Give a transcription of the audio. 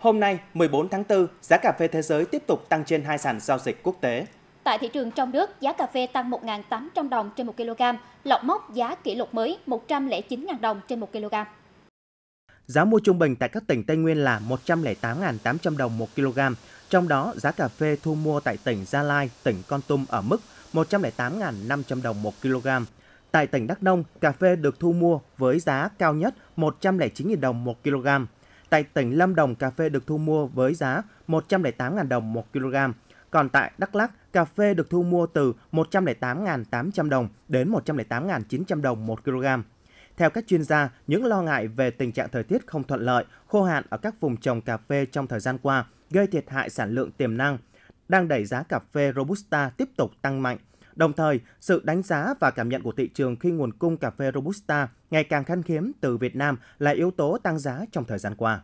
Hôm nay, 14 tháng 4, giá cà phê thế giới tiếp tục tăng trên hai sàn giao dịch quốc tế. Tại thị trường trong nước, giá cà phê tăng 1.800 đồng trên 1 kg, lọc mốc giá kỷ lục mới 109.000 đồng trên 1 kg. Giá mua trung bình tại các tỉnh Tây Nguyên là 108.800 đồng 1 kg, trong đó giá cà phê thu mua tại tỉnh Gia Lai, tỉnh Con Tum ở mức 108.500 đồng 1 kg. Tại tỉnh Đắk Nông, cà phê được thu mua với giá cao nhất 109.000 đồng 1 kg. Tại tỉnh Lâm Đồng, cà phê được thu mua với giá 108.000 đồng 1 kg. Còn tại Đắk Lắk, cà phê được thu mua từ 108.800 đồng đến 108.900 đồng 1 kg. Theo các chuyên gia, những lo ngại về tình trạng thời tiết không thuận lợi, khô hạn ở các vùng trồng cà phê trong thời gian qua gây thiệt hại sản lượng tiềm năng, đang đẩy giá cà phê Robusta tiếp tục tăng mạnh Đồng thời, sự đánh giá và cảm nhận của thị trường khi nguồn cung cà phê Robusta ngày càng khan hiếm từ Việt Nam là yếu tố tăng giá trong thời gian qua.